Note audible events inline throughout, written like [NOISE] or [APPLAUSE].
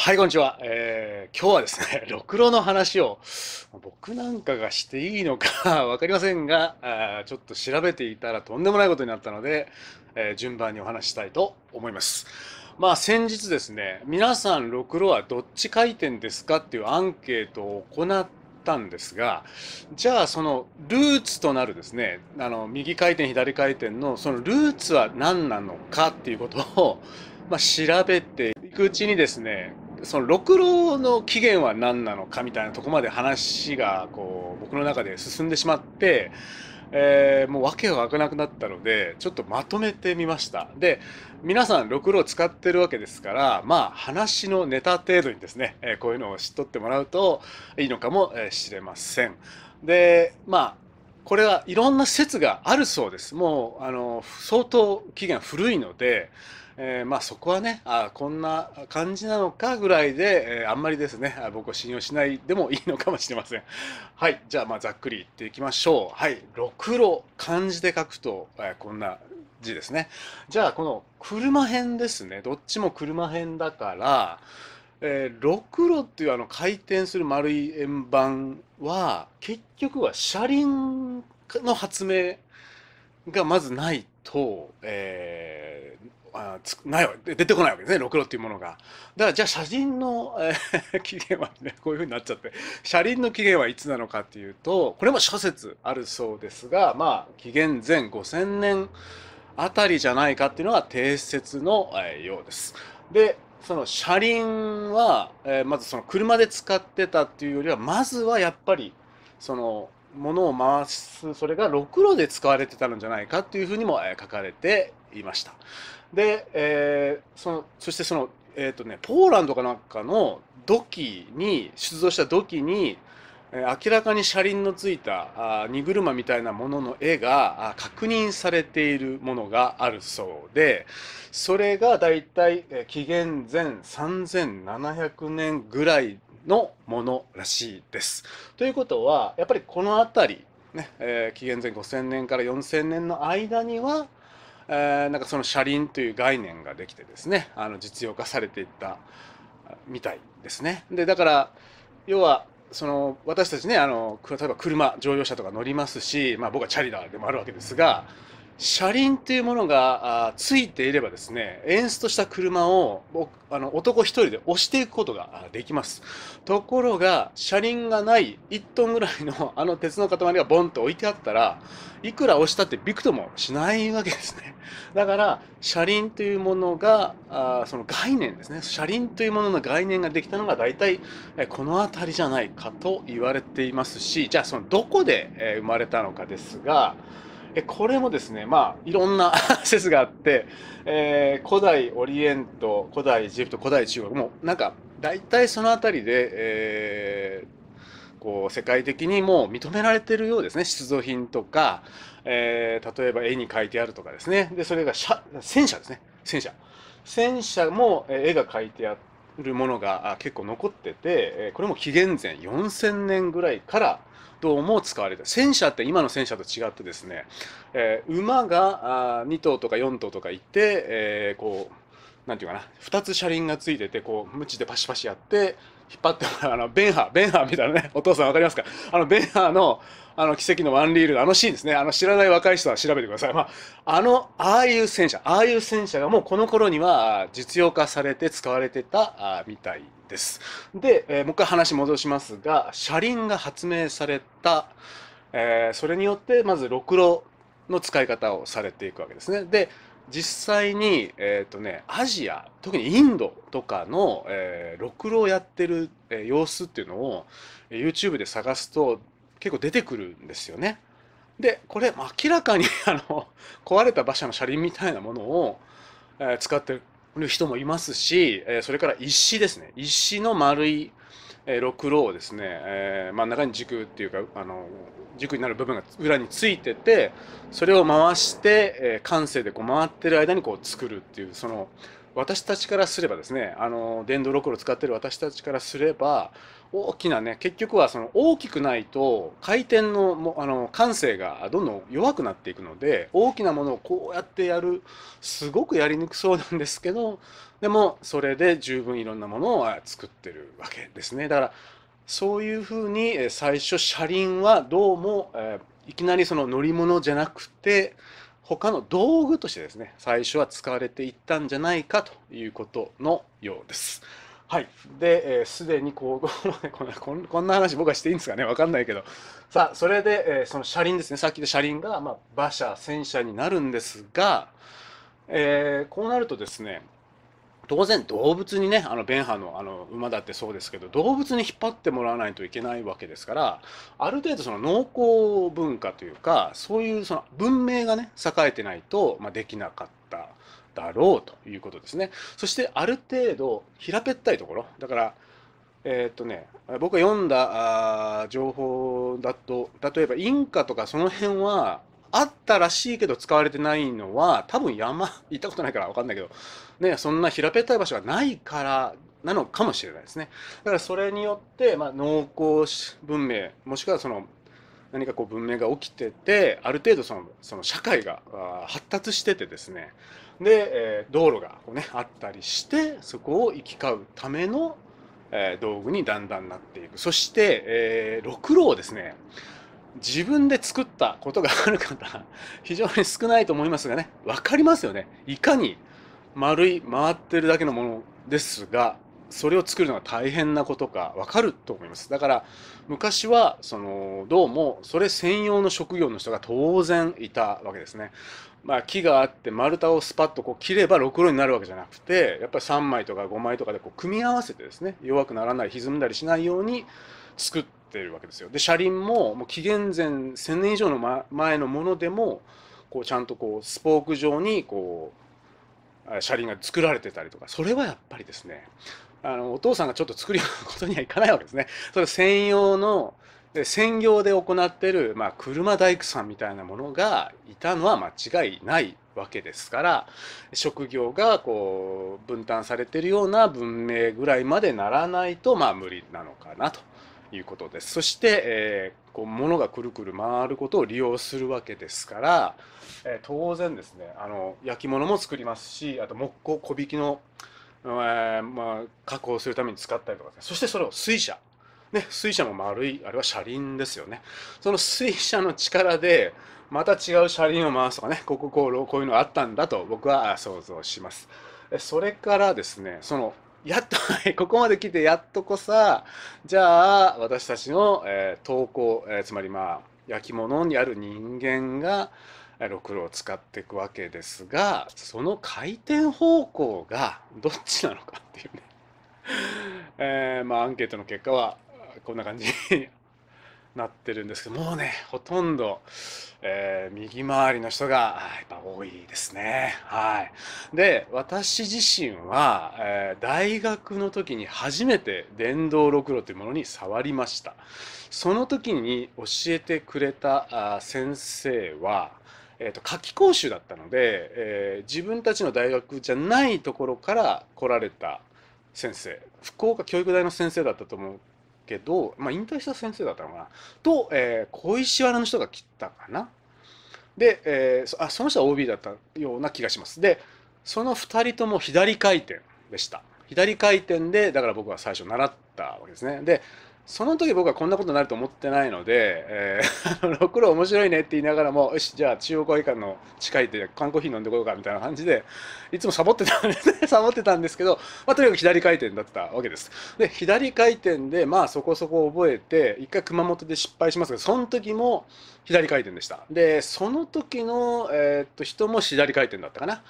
はい、こんにちは。えー、今日はですね、[LAUGHS] ろくろの話を、僕なんかがしていいのか分 [LAUGHS] かりませんがあ、ちょっと調べていたらとんでもないことになったので、えー、順番にお話したいと思います。まあ先日ですね、皆さんろくろはどっち回転ですかっていうアンケートを行ったんですが、じゃあそのルーツとなるですね、あの、右回転、左回転のそのルーツは何なのかっていうことを、まあ、調べていくうちにですね、その六郎の起源は何なのかみたいなとこまで話がこう僕の中で進んでしまって、えー、もう訳が開かなくなったのでちょっとまとめてみましたで皆さん六郎使ってるわけですからまあ話のネタ程度にですね、えこういうのを知っとってもらうといいのかもしれませんでまあこれはいろんな説があるそうですもうあの相当期限古いのでえー、まあそこはねあこんな感じなのかぐらいで、えー、あんまりですね僕は信用しないでもいいのかもしれませんはいじゃあまあざっくり言っていきましょうはい「ろくろ」漢字で書くと、えー、こんな字ですねじゃあこの車編ですねどっちも車編だからえろくろっていうあの回転する丸い円盤は結局は車輪の発明がまずないと、えあつない出てこないわけですねろくろっていうものがだからじゃあ車輪の、えー、期 [LAUGHS] 限はねこういうふうになっちゃって車輪の期限はいつなのかっていうとこれも諸説あるそうですがまあ紀元前5000年あたりじゃないかっていうのが定説の、えー、ようです。でその車輪は、えー、まずその車で使ってたっていうよりはまずはやっぱりそのものを回すそれがろくろで使われてたんじゃないかっていうふうにも、え書かれていました。で、えー、そのそしてその、えーとね、ポーランドかなんかの土器に出土した土器に明らかに車輪のついた荷車みたいなものの絵が確認されているものがあるそうでそれがだいたい紀元前3700年ぐらいのものらしいです。ということはやっぱりこの辺りねえー、紀元前5000年から4000年の間にはえー、なんかその車輪という概念ができてですねあの実用化されていったみたいですね。でだから要はその私たちねあの例えば車乗用車とか乗りますし、まあ、僕はチャリダーでもあるわけですが車輪っていうものがついていればですね、エンストした車をあの男一人で押していくことができます。ところが、車輪がない1トンぐらいの [LAUGHS] あの鉄の塊がボンと置いてあったら、いくら押したってびくともしないわけですね。だから、車輪というものが、あその概念ですね、車輪というものの概念ができたのが大体この辺りじゃないかと言われていますし、じゃあそのどこで生まれたのかですが、えこれもですねまあいろんな説 [LAUGHS] があって、えー、古代オリエント古代エジプト古代中国もなんか大体その辺りで、えー、こう世界的にもう認められてるようですね出土品とか、えー、例えば絵に描いてあるとかですねでそれが戦車ですね戦車戦車も絵が描いてあってるものが結構残っててこれも紀元前4000年ぐらいからどうも使われて戦車って今の戦車と違ってですね、えー、馬が2頭とか4頭とかいて、えー、こう何て言うかな2つ車輪がついててこうムチでパシパシやって引っ張ってもらうあのベンハーベンハーみたいなねお父さん分かりますかあのベンハーのあの奇跡のワンリールあのシーンですねあの知らない若い人は調べてください、まあ、あのああいう戦車ああいう戦車がもうこの頃には実用化されて使われてたみたいですで、えー、もう一回話戻しますが車輪が発明された、えー、それによってまずろくろの使い方をされていくわけですねで実際に、えっ、ー、とね、アジア、特にインドとかの、えろくろをやってる、え様子っていうのを、YouTube で探すと結構出てくるんですよね。で、これ、明らかに [LAUGHS] あの、壊れた馬車の車輪みたいなものを、えー、使ってる人もいますし、えー、それから石ですね。石の丸いえー、ですね、えー、真ん中に軸っていうかあの軸になる部分が裏についててそれを回して、えー、性でこう回ってる間にこう作るっていうその私たちからすればですねあの電動ロクロ使ってる私たちからすれば大きなね結局はその大きくないと回転のもあの感性がどんどん弱くなっていくので大きなものをこうやってやるすごくやりにくそうなんですけどでもそれで十分いろんなものを作ってるわけですねだからそういうふうに最初車輪はどうも、えいきなりその乗り物じゃなくて他の道具としてですね、最初は使われていったんじゃないかということのようです。はい。で、えー、で、にこう、[LAUGHS] こんなこんな話僕はしていいんですかねわかんないけど。さあ、それで、えー、その車輪ですね。さっきの車輪が、まあ、馬車、戦車になるんですが、えー、こうなるとですね、当然動物にねあのベン波のあの馬だってそうですけど動物に引っ張ってもらわないといけないわけですからある程度その農耕文化というかそういうその文明がね栄えてないと、まあ、できなかっただろうということですねそしてある程度平べったいところだからえー、っとね僕が読んだ情報だと例えばインカとかその辺はあったらしいけど使われてないのは多分山 [LAUGHS] 行ったことないからわかんないけどねそんな平べったい場所がないからなのかもしれないですねだからそれによって、まあ、農耕文明もしくはその何かこう文明が起きててある程度そのその社会が発達しててですねで、えー、道路がこう、ね、あったりしてそこを行き交うための、えー、道具にだんだんなっていくそして、えー、ろくですね自分で作ったことがある方 [LAUGHS] 非常に少ないと思いますがね分かりますよねいかに丸い回ってるだけのものですがそれを作るのが大変なことか分かると思いますだから昔はそのどうもそれ専用の職業の人が当然いたわけですねまあ、木があって丸太をスパッとこう切ればろくろになるわけじゃなくてやっぱり3枚とか5枚とかでこう組み合わせてですね弱くならない歪んだりしないように作っってるわけですよ。で車輪ももう紀元前1,000年以上の前のものでもこうちゃんとこうスポーク状にこう車輪が作られてたりとかそれはやっぱりですねあのお父さんがちょっと作ることにはいかないわけですね。それ専用ので専業で行ってる、まあ、車大工さんみたいなものがいたのは間違いないわけですから職業がこう分担されてるような文明ぐらいまでならないとまあ無理なのかなということです。そして、えー、こう物がくるくる回ることを利用するわけですから、えー、当然ですねあの焼き物も作りますしあと木工小引きの、えー、まあ、加工するために使ったりとか、ね、そしてそれを水車。ね、水車も丸いあれは車輪ですよねその水車の力でまた違う車輪を回すとかねこここうこういうのがあったんだと僕は想像しますそれからですねそのやっと、[LAUGHS] ここまで来てやっとこさ、じゃあ、私たちの、えー、投稿、えー、つまりまあ、焼き物にある人間が、ろくろを使っていくわけですが、その回転方向がどっちなのかっていうね。えー、まあ、アンケートの結果は、こんな感じなってるんですけどもうねほとんど、えー、右回りの人がやっぱ多いですねはいで私自身は、えー、大学の時に初めて電動ろくろというものに触りましたその時に教えてくれた先生はえーと、夏期講習だったので、えー、自分たちの大学じゃないところから来られた先生福岡教育大の先生だったと思けど、まあ、引退した先生だったのかなと、えー、小石原の人が切ったかなで、えー、あその人は OB だったような気がしますでその2人とも左回転でした左回転でだから僕は最初習ったわけですねでその時僕はこんなことになると思ってないので、えー、ろくろ面白いねって言いながらも、よし、じゃあ中央公園館の近いで缶コーヒー飲んでこようかみたいな感じで、いつもサボってたんですね、[LAUGHS] サボってたんですけど、まあ、とにかく左回転だったわけです。で、左回転で、まあそこそこ覚えて、一回熊本で失敗しますが、その時も左回転でした。で、その時の、えー、っと人も左回転だったかな。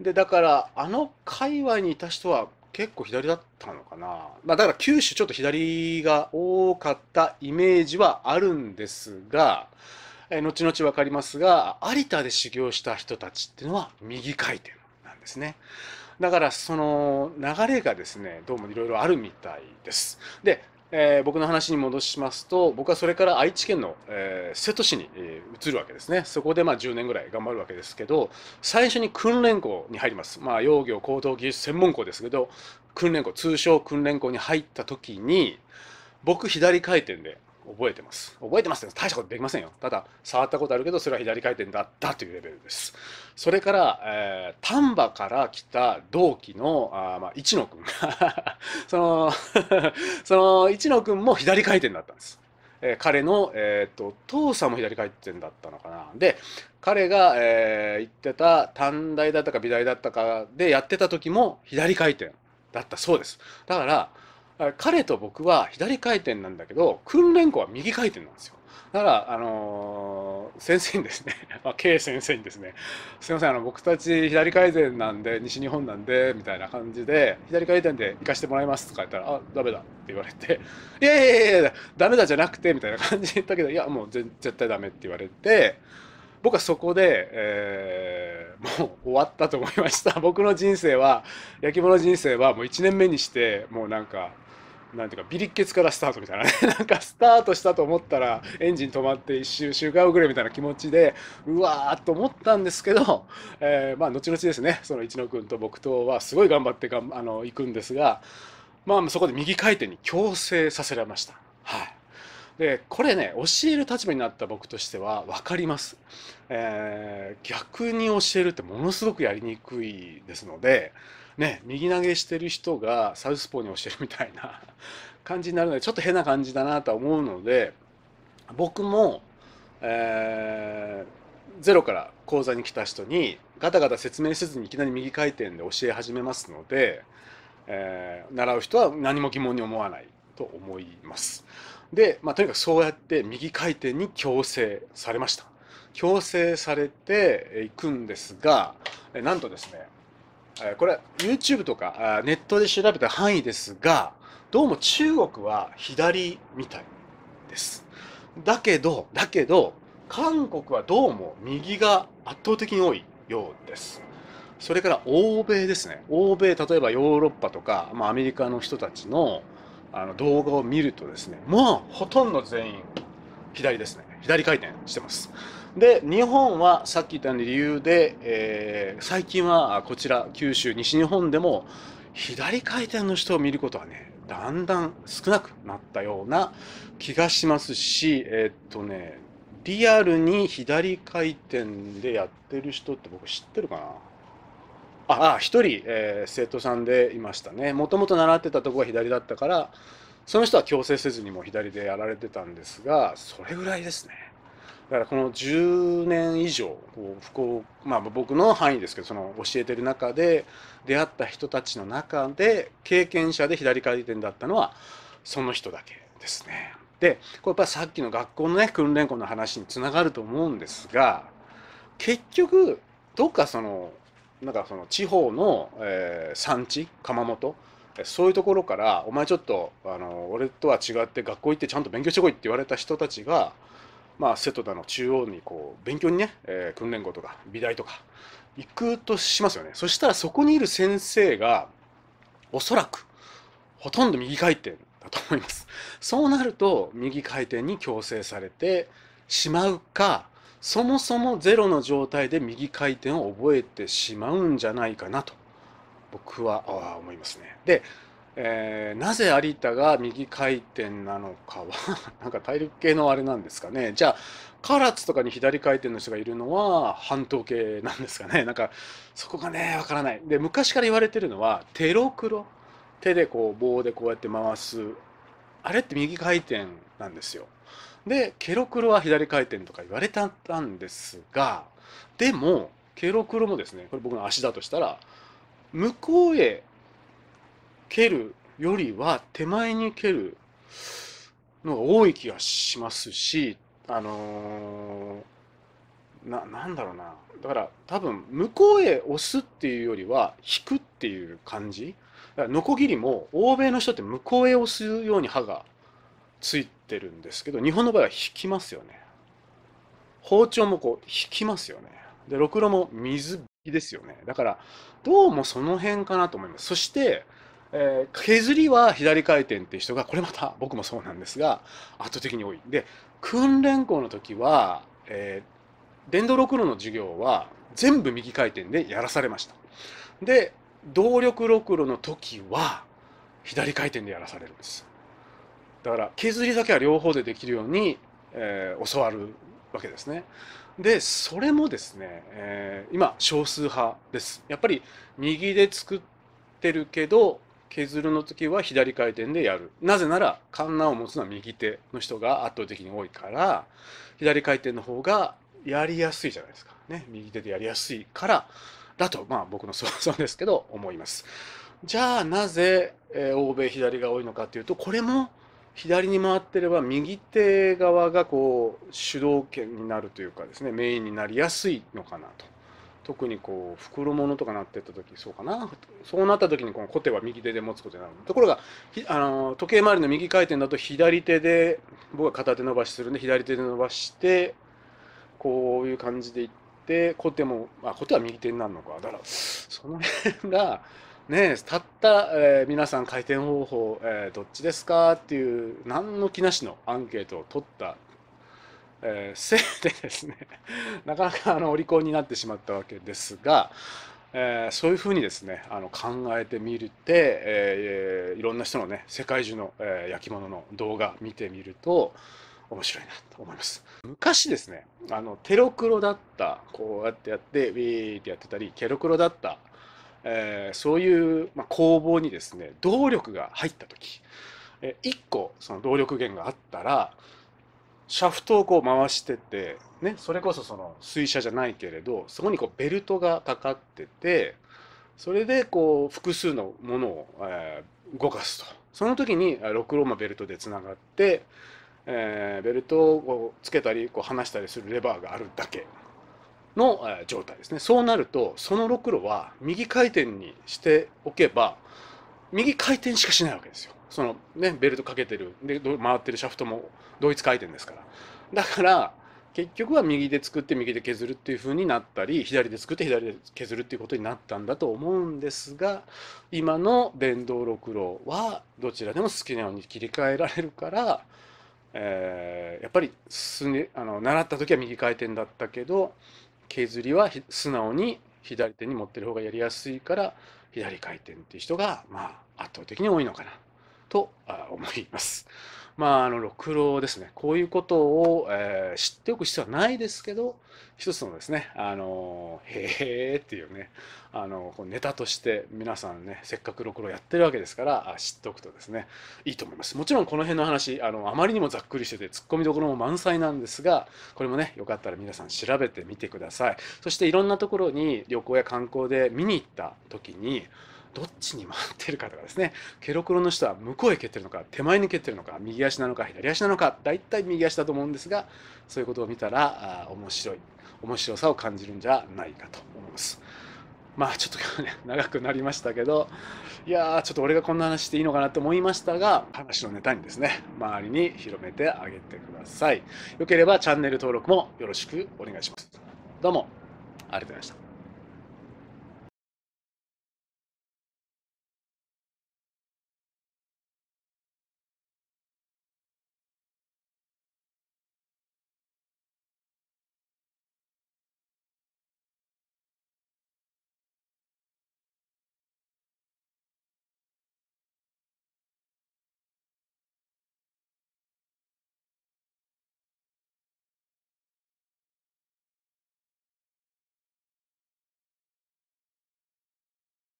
で、だから、あの界話にいた人は、結構左だったのかな、まあ、だから九州ちょっと左が多かったイメージはあるんですが、え後々分かりますが有田で修行した人たちっていうのは右回転なんですね。だからその流れがですねどうもいろいろあるみたいです。でえー、僕の話に戻しますと僕はそれから愛知県の、えー、瀬戸市に、えー、移るわけですねそこでまあ10年ぐらい頑張るわけですけど最初に訓練校に入ります、まあ、幼魚高等技術専門校ですけど訓練校通称訓練校に入った時に僕左回転で覚えてます。覚えてますって大したことできませんよ。ただ、触ったことあるけど、それは左回転だったというレベルです。それから、えー、丹波から来た同期の、あまあ、一野くんが [LAUGHS] その [LAUGHS] その一野くんも左回転だったんです。えー、彼の、えーと、と父さんも左回転だったのかな。で、彼が、えー、ってた短大だったか美大だったかでやってた時も左回転だったそうです。だから、彼と僕は左回転なんだけど訓練校は右回転なんですよだからあのー、先生にですね K [LAUGHS] 先生にですね「すいませんあの僕たち左回転なんで西日本なんで」みたいな感じで「左回転で行かしてもらいます」とか言ったら「あダメだ」って言われて「いやいやいやいやダメだじゃなくて」みたいな感じで言ったけど「いやもう絶対ダメ」って言われて。僕はそこで、えー、もう終わったと思いました僕の人生は焼き物人生はもう1年目にしてもうなんかなんていうかビリッケツからスタートみたいなね [LAUGHS] なんかスタートしたと思ったらエンジン止まって1周周回遅れみたいな気持ちでうわーっと思ったんですけど、えー、まあ後々ですねその一野君と僕とはすごい頑張ってがあの行くんですがまあそこで右回転に強制させられました。はいでこれね教える立場になった僕としてはわかります、えー、逆に教えるってものすごくやりにくいですのでね右投げしてる人がサウスポーに教えるみたいな [LAUGHS] 感じになるのでちょっと変な感じだなとは思うので僕も、えー、ゼロから講座に来た人にガタガタ説明せずにいきなり右回転で教え始めますので、えー、習う人は何も疑問に思わないと思います。で、まあ、とにかくそうやって右回転に強制されました。強制されていくんですが、なんとですね、これ YouTube とかネットで調べた範囲ですが、どうも中国は左みたいです。だけど、だけど、韓国はどうも右が圧倒的に多いようです。それから欧米ですね。欧米、例えばヨーロッパとか、まあ、アメリカの人たちのあの動画を見るとですね、もうほとんど全員左ですね。左回転してます。で日本はさっき言ったように理由で、えー、最近はこちら九州西日本でも左回転の人を見ることはねだんだん少なくなったような気がしますしえー、っとねリアルに左回転でやってる人って僕知ってるかなああ1人、えー、生徒さんでいましたねもともと習ってたとこが左だったからその人は強制せずにも左でやられてたんですがそれぐらいですねだからこの10年以上こう不幸、まあ、僕の範囲ですけどその教えてる中で出会った人たちの中で経験者で左回転だったのはその人だけですね。でこれやっぱさっきの学校のね訓練校の話につながると思うんですが結局どっかそのなんかその地方の、えー、産地窯元そういうところから「お前ちょっとあの俺とは違って学校行ってちゃんと勉強してこい」って言われた人たちがまあ、瀬戸田の中央にこう勉強にね、えー、訓練校とか美大とか行くとしますよねそしたらそこにいる先生がおそらくほとんど右回転だと思いますそうなると右回転に強制されてしまうかそもそもゼロの状態で右回転を覚えてしまうんじゃないかなと僕は思いますねでえー、なぜ有田が右回転なのかは [LAUGHS] なんか体力系のあれなんですかねじゃあ唐津とかに左回転の人がいるのは半島系なんですかねなんかそこがねわからないで昔から言われてるのはテロクロ手でこう棒でこうやって回すあれって右回転なんですよでケロクロは左回転とか言われたんですがでもケロクロもですねこれ僕の足だとしたら向こうへ蹴るよりは手前に蹴るのが多い気がしますし、あのー、な、なんだろうな。だから多分向こうへ押すっていうよりは引くっていう感じ。だからノコギリも欧米の人って向こうへ押すように歯がついてるんですけど、日本の場合は引きますよね。包丁もこう引きますよね。で、ろくろも水引きですよね。だから、どうもその辺かなと思います。そして、えー、削りは左回転って人がこれまた僕もそうなんですが圧倒的に多いで訓練校の時は、えー、電動く路の授業は全部右回転でやらされましたで動力く路の時は左回転でやらされるんですだから削りだけは両方でできるように、えー、教わるわけですねでそれもですね、えー、今少数派ですやっぱり右で作ってるけど削るの時は左回転でやるなぜならカンナを持つのは右手の人が圧倒的に多いから左回転の方がやりやすいじゃないですかね右手でやりやすいからだとまあ僕の想像ですけど思いますじゃあなぜ、え欧米左が多いのかっていうとこれも左に回ってれば右手側がこう主導権になるというかですねメインになりやすいのかなと特にこう袋物とかなってった時そうかなそうなった時にこのコテは右手で持つことになるところがあの時計回りの右回転だと左手で僕は片手伸ばしするんで左手で伸ばしてこういう感じでいってコテもあコテは右手になるのかだからその辺がねたった、えー、皆さん回転方法、えー、どっちですかっていう何の気なしのアンケートを取ったえー、せいでですね [LAUGHS] なかなかあのお利口になってしまったわけですが、えー、そういうふうにですねあの考えてみるって、えー、いろんな人のね世界中の、えー、焼き物の動画見てみると面白いなと思います昔ですねあのテロクロだったこうやってやってウィーってやってたりケロクロだった、えー、そういう、まあ、工房にですね動力が入った時、えー、1個その動力源があったらシャフトをこう回してて、ね、それこそその水車じゃないけれどそこにこうベルトがかかっててそれでこう複数のものを、えー、動かすとその時に6ローマベルトでつながって、えー、ベルトをつけたりこう離したりするレバーがあるだけの、えー、状態ですねそうなるとその6路は右回転にしておけば右回転しかしないわけですよそのねベルトかけてるで回ってるシャフトも同一回転ですからだから結局は右で作って右で削るっていう風になったり左で作って左で削るっていうことになったんだと思うんですが今の電動六郎はどちらでも好きなように切り替えられるから、えー、やっぱりす、ね、あの習った時は右回転だったけど削りは素直に左手に持ってる方がやりやすいから左回転っていう人が、まあ、圧倒的に多いのかなと思います。まあ、あの、六郎ですね。こういうことを、えー、知っておく必要はないですけど、一つのですね、あの、へーっていうね、あの、ネタとして皆さんね、せっかく六郎やってるわけですから、知っておくとですね、いいと思います。もちろんこの辺の話、あの、あまりにもざっくりしてて、ツッコミどころも満載なんですが、これもね、よかったら皆さん調べてみてください。そしていろんなところに旅行や観光で見に行った時に、どっちに回ってるかとかですねケロクロの人は向こうへ蹴ってるのか手前に蹴ってるのか右足なのか左足なのか大体右足だと思うんですがそういうことを見たらあ面白い面白さを感じるんじゃないかと思います。まあちょっと今日ね [LAUGHS] 長くなりましたけどいやーちょっと俺がこんな話していいのかなと思いましたが話のネタにですね周りに広めてあげてくださいよければチャンネル登録もよろしくお願いしますどうもありがとうございました